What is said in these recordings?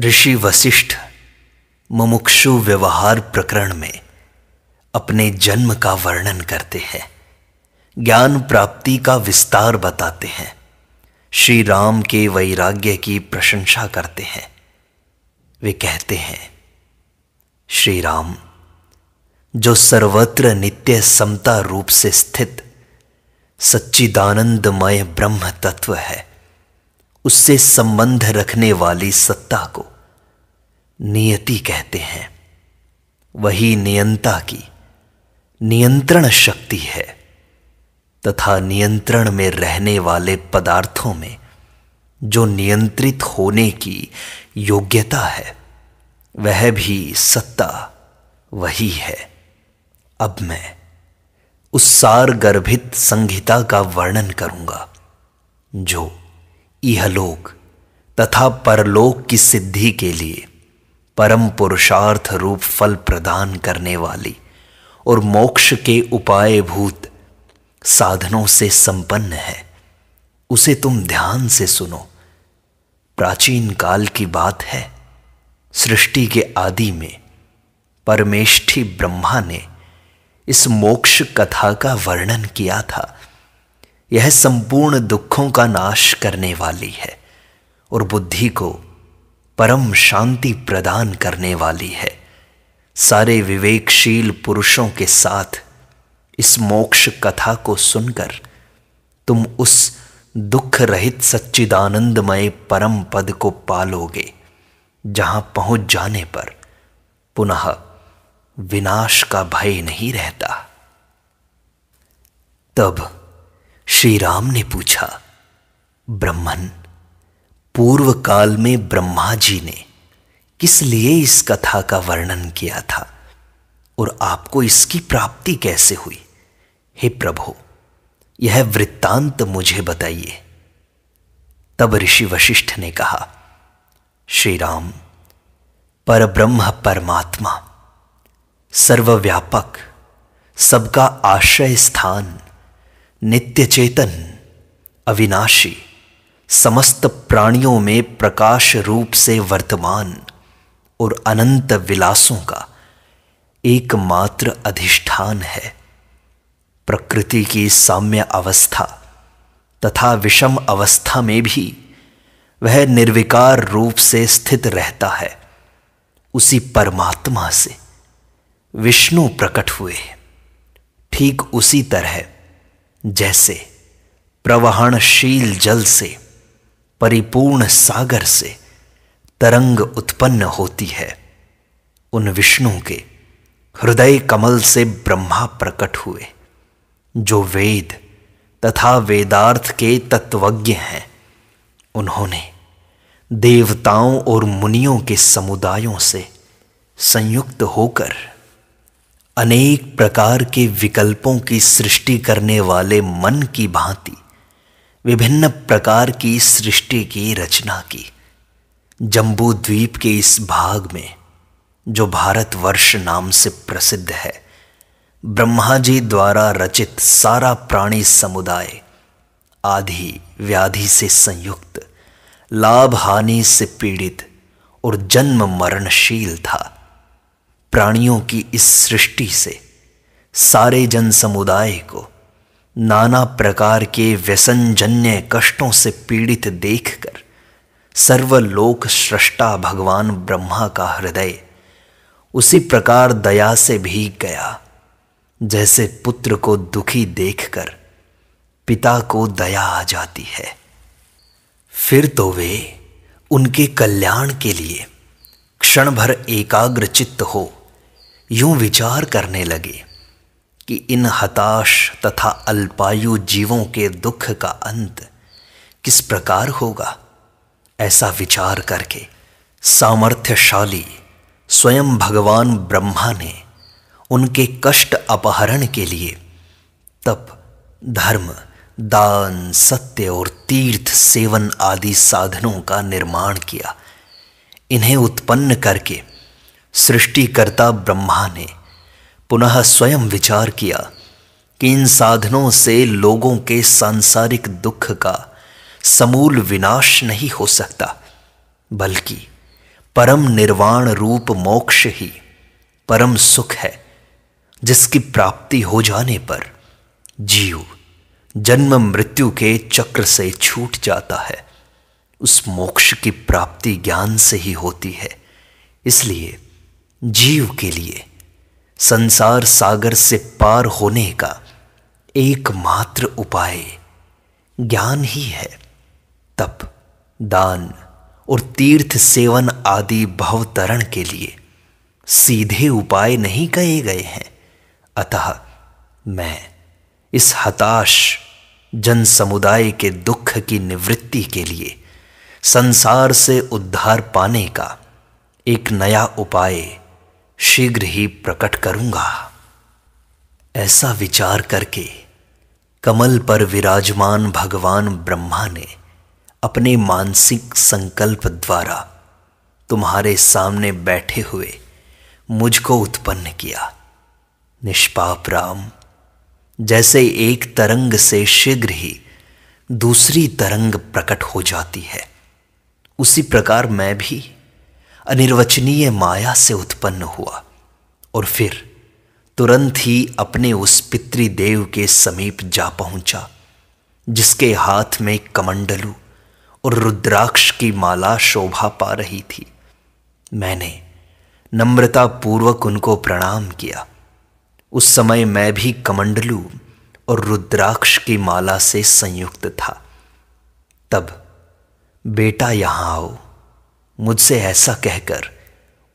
ऋषि वशिष्ठ मुमुक्षु व्यवहार प्रकरण में अपने जन्म का वर्णन करते हैं ज्ञान प्राप्ति का विस्तार बताते हैं श्री राम के वैराग्य की प्रशंसा करते हैं वे कहते हैं श्री राम जो सर्वत्र नित्य समता रूप से स्थित सच्चिदानंदमय ब्रह्म तत्व है उससे संबंध रखने वाली सत्ता को नियति कहते हैं वही नियंता की नियंत्रण शक्ति है तथा नियंत्रण में रहने वाले पदार्थों में जो नियंत्रित होने की योग्यता है वह भी सत्ता वही है अब मैं उस सार गर्भित संहिता का वर्णन करूंगा जो इहलोक तथा परलोक की सिद्धि के लिए परम पुरुषार्थ रूप फल प्रदान करने वाली और मोक्ष के उपाय भूत साधनों से संपन्न है उसे तुम ध्यान से सुनो प्राचीन काल की बात है सृष्टि के आदि में परमेष्ठी ब्रह्मा ने इस मोक्ष कथा का वर्णन किया था यह संपूर्ण दुखों का नाश करने वाली है और बुद्धि को परम शांति प्रदान करने वाली है सारे विवेकशील पुरुषों के साथ इस मोक्ष कथा को सुनकर तुम उस दुख रहित सच्चिदानंदमय परम पद को पालोगे जहां पहुंच जाने पर पुनः विनाश का भय नहीं रहता तब श्री राम ने पूछा ब्रह्मन पूर्व काल में ब्रह्मा जी ने किस लिए इस कथा का वर्णन किया था और आपको इसकी प्राप्ति कैसे हुई हे प्रभु यह वृत्तांत मुझे बताइए तब ऋषि वशिष्ठ ने कहा श्री राम पर ब्रह्म परमात्मा सर्वव्यापक सबका आश्रय स्थान नित्य चेतन अविनाशी समस्त प्राणियों में प्रकाश रूप से वर्तमान और अनंत विलासों का एकमात्र अधिष्ठान है प्रकृति की साम्य अवस्था तथा विषम अवस्था में भी वह निर्विकार रूप से स्थित रहता है उसी परमात्मा से विष्णु प्रकट हुए ठीक उसी तरह जैसे प्रवहनशील जल से परिपूर्ण सागर से तरंग उत्पन्न होती है उन विष्णु के हृदय कमल से ब्रह्मा प्रकट हुए जो वेद तथा वेदार्थ के तत्वज्ञ हैं उन्होंने देवताओं और मुनियों के समुदायों से संयुक्त होकर अनेक प्रकार के विकल्पों की सृष्टि करने वाले मन की भांति विभिन्न प्रकार की सृष्टि की रचना की जम्बू द्वीप के इस भाग में जो भारतवर्ष नाम से प्रसिद्ध है ब्रह्मा जी द्वारा रचित सारा प्राणी समुदाय आधि व्याधि से संयुक्त लाभ हानि से पीड़ित और जन्म मरणशील था प्राणियों की इस सृष्टि से सारे जन समुदाय को नाना प्रकार के व्यसनजन्य कष्टों से पीड़ित देखकर सर्वलोक सृष्टा भगवान ब्रह्मा का हृदय उसी प्रकार दया से भीग गया जैसे पुत्र को दुखी देखकर पिता को दया आ जाती है फिर तो वे उनके कल्याण के लिए क्षण भर एकाग्र चित्त हो यूं विचार करने लगे कि इन हताश तथा अल्पायु जीवों के दुख का अंत किस प्रकार होगा ऐसा विचार करके सामर्थ्यशाली स्वयं भगवान ब्रह्मा ने उनके कष्ट अपहरण के लिए तप धर्म दान सत्य और तीर्थ सेवन आदि साधनों का निर्माण किया इन्हें उत्पन्न करके सृष्टिकर्ता ब्रह्मा ने पुनः स्वयं विचार किया कि इन साधनों से लोगों के सांसारिक दुख का समूल विनाश नहीं हो सकता बल्कि परम निर्वाण रूप मोक्ष ही परम सुख है जिसकी प्राप्ति हो जाने पर जीव जन्म मृत्यु के चक्र से छूट जाता है उस मोक्ष की प्राप्ति ज्ञान से ही होती है इसलिए जीव के लिए संसार सागर से पार होने का एकमात्र उपाय ज्ञान ही है तप दान और तीर्थ सेवन आदि भवतरण के लिए सीधे उपाय नहीं कहे गए हैं अतः मैं इस हताश जन समुदाय के दुख की निवृत्ति के लिए संसार से उद्धार पाने का एक नया उपाय शीघ्र ही प्रकट करूंगा ऐसा विचार करके कमल पर विराजमान भगवान ब्रह्मा ने अपने मानसिक संकल्प द्वारा तुम्हारे सामने बैठे हुए मुझको उत्पन्न किया निष्पाप राम जैसे एक तरंग से शीघ्र ही दूसरी तरंग प्रकट हो जाती है उसी प्रकार मैं भी अनिर्वचनीय माया से उत्पन्न हुआ और फिर तुरंत ही अपने उस पितृदेव के समीप जा पहुंचा जिसके हाथ में कमंडलू और रुद्राक्ष की माला शोभा पा रही थी मैंने नम्रता पूर्वक उनको प्रणाम किया उस समय मैं भी कमंडलू और रुद्राक्ष की माला से संयुक्त था तब बेटा यहां आओ मुझसे ऐसा कहकर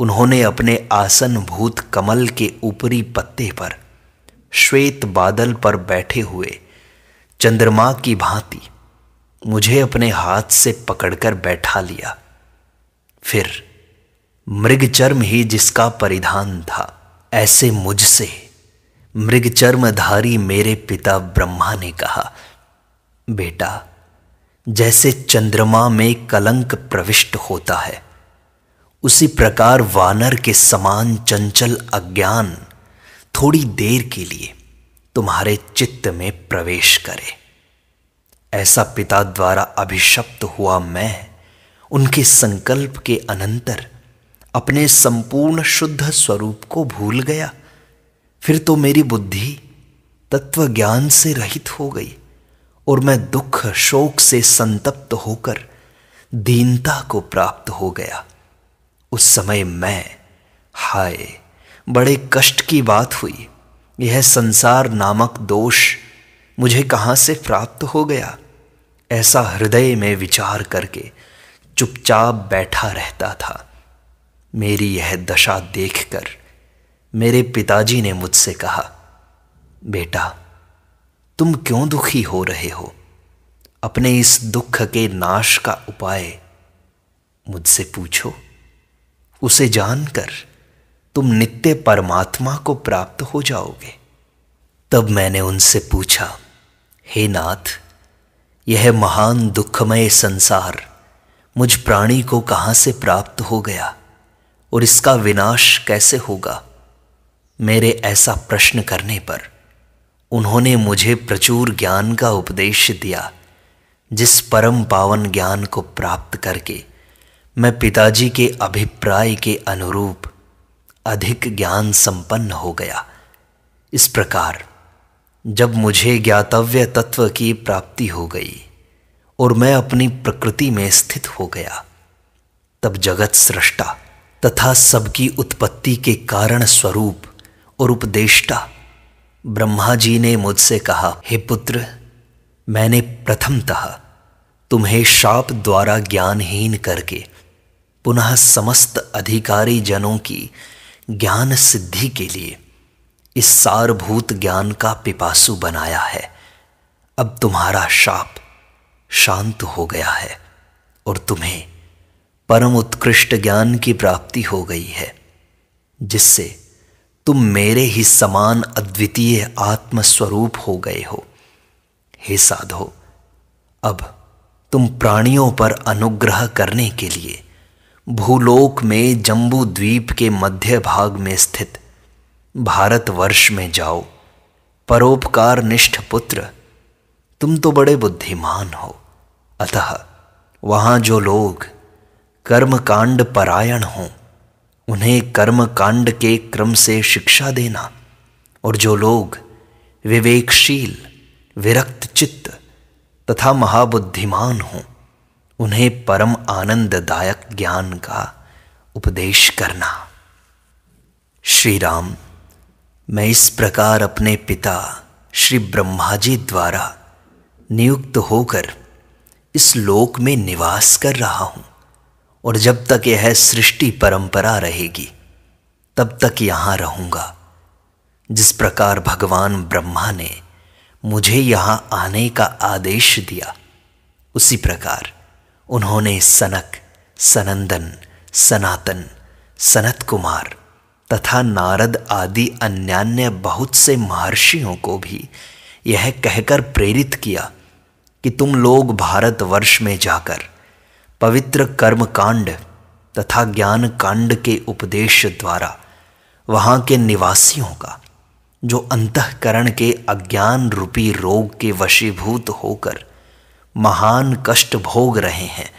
उन्होंने अपने आसन भूत कमल के ऊपरी पत्ते पर श्वेत बादल पर बैठे हुए चंद्रमा की भांति मुझे अपने हाथ से पकड़कर बैठा लिया फिर मृगचर्म ही जिसका परिधान था ऐसे मुझसे मृगचर्मधारी मेरे पिता ब्रह्मा ने कहा बेटा जैसे चंद्रमा में कलंक प्रविष्ट होता है उसी प्रकार वानर के समान चंचल अज्ञान थोड़ी देर के लिए तुम्हारे चित्त में प्रवेश करे ऐसा पिता द्वारा अभिशप्त हुआ मैं उनके संकल्प के अनंतर अपने संपूर्ण शुद्ध स्वरूप को भूल गया फिर तो मेरी बुद्धि तत्व ज्ञान से रहित हो गई और मैं दुख शोक से संतप्त होकर दीनता को प्राप्त हो गया उस समय मैं हाय बड़े कष्ट की बात हुई यह संसार नामक दोष मुझे कहां से प्राप्त हो गया ऐसा हृदय में विचार करके चुपचाप बैठा रहता था मेरी यह दशा देखकर मेरे पिताजी ने मुझसे कहा बेटा तुम क्यों दुखी हो रहे हो अपने इस दुख के नाश का उपाय मुझसे पूछो उसे जानकर तुम नित्य परमात्मा को प्राप्त हो जाओगे तब मैंने उनसे पूछा हे नाथ यह महान दुखमय संसार मुझ प्राणी को कहाँ से प्राप्त हो गया और इसका विनाश कैसे होगा मेरे ऐसा प्रश्न करने पर उन्होंने मुझे प्रचुर ज्ञान का उपदेश दिया जिस परम पावन ज्ञान को प्राप्त करके मैं पिताजी के अभिप्राय के अनुरूप अधिक ज्ञान संपन्न हो गया इस प्रकार जब मुझे ज्ञातव्य तत्व की प्राप्ति हो गई और मैं अपनी प्रकृति में स्थित हो गया तब जगत सृष्टा तथा सबकी उत्पत्ति के कारण स्वरूप और उपदेष्टा ब्रह्मा जी ने मुझसे कहा हे पुत्र मैंने प्रथमतः तुम्हें शाप द्वारा ज्ञानहीन करके पुनः समस्त अधिकारी जनों की ज्ञान सिद्धि के लिए इस सारभूत ज्ञान का पिपासु बनाया है अब तुम्हारा शाप शांत हो गया है और तुम्हें परम उत्कृष्ट ज्ञान की प्राप्ति हो गई है जिससे तुम मेरे ही समान अद्वितीय आत्मस्वरूप हो गए हो हे साधो अब तुम प्राणियों पर अनुग्रह करने के लिए भूलोक में जम्बू द्वीप के मध्य भाग में स्थित भारतवर्ष में जाओ परोपकार निष्ठ पुत्र तुम तो बड़े बुद्धिमान हो अतः वहां जो लोग कर्मकांड परायण हों उन्हें कर्म कांड के क्रम से शिक्षा देना और जो लोग विवेकशील विरक्त चित्त तथा महाबुद्धिमान हों उन्हें परम आनंददायक ज्ञान का उपदेश करना श्री राम मैं इस प्रकार अपने पिता श्री ब्रह्मा जी द्वारा नियुक्त होकर इस लोक में निवास कर रहा हूँ और जब तक यह सृष्टि परंपरा रहेगी तब तक यहां रहूंगा जिस प्रकार भगवान ब्रह्मा ने मुझे यहां आने का आदेश दिया उसी प्रकार उन्होंने सनक सनंदन सनातन सनत कुमार तथा नारद आदि अन्यान्य बहुत से महर्षियों को भी यह कहकर प्रेरित किया कि तुम लोग भारतवर्ष में जाकर पवित्र कर्म कांड तथा ज्ञान कांड के उपदेश द्वारा वहां के निवासियों का जो अंतकरण के अज्ञान रूपी रोग के वशीभूत होकर महान कष्ट भोग रहे हैं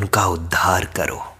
उनका उद्धार करो